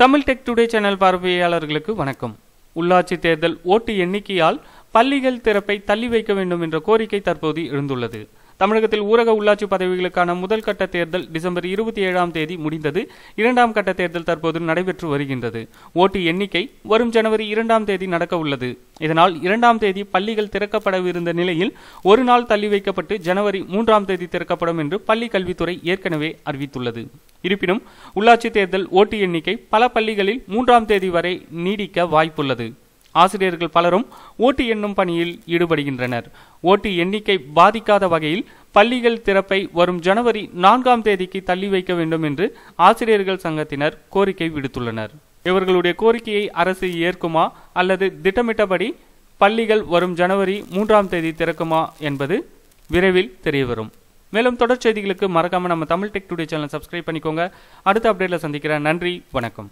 Tamil tech today channel பார்வையாளர்களுக்கு வணக்கம் உள்ளாட்சி தேர்தல் ஓட்டு எண்ணிக்கையால் பள்ளிகள் திறப்பை தள்ளி வைக்க வேண்டும் என்ற கோரிக்கை தற்போது எழுந்துள்ளது தமிழகத்தில் ஊரக உள்ளாட்சி பதவிகளுக்கான முதல் கட்ட தேர்தல் டிசம்பர் இருபத்தி ஏழாம் தேதி முடிந்தது இரண்டாம் கட்ட தேர்தல் தற்போது நடைபெற்று வருகின்றது ஓட்டு எண்ணிக்கை வரும் ஜனவரி இரண்டாம் தேதி நடக்க உள்ளது இதனால் இரண்டாம் தேதி பள்ளிகள் திறக்கப்படவிருந்த நிலையில் ஒரு நாள் தள்ளி வைக்கப்பட்டு ஜனவரி மூன்றாம் தேதி திறக்கப்படும் என்று பள்ளி கல்வித்துறை ஏற்கனவே அறிவித்துள்ளது இருப்பினும் உள்ளாட்சி தேர்தல் ஓட்டு எண்ணிக்கை பல பள்ளிகளில் மூன்றாம் தேதி வரை நீடிக்க வாய்ப்புள்ளது ஆசிரியர்கள் பலரும் ஓட்டு எண்ணும் பணியில் ஈடுபடுகின்றனர் ஓட்டு எண்ணிக்கை பாதிக்காத வகையில் பள்ளிகள் திறப்பை வரும் ஜனவரி நான்காம் தேதிக்கு தள்ளி வைக்க வேண்டும் என்று ஆசிரியர்கள் சங்கத்தினர் கோரிக்கை விடுத்துள்ளனர் இவர்களுடைய கோரிக்கையை அரசு ஏற்குமா அல்லது திட்டமிட்டபடி பள்ளிகள் வரும் ஜனவரி மூன்றாம் தேதி திறக்குமா என்பது விரைவில் தெரியவரும் மேலும் தொடர் செய்திகளுக்கு மறக்காமல் நம்ம Tamil tech today channel subscribe பண்ணிக்கோங்க அடுத்த அப்டேட்டில் சந்திக்கிறேன் நன்றி வணக்கம்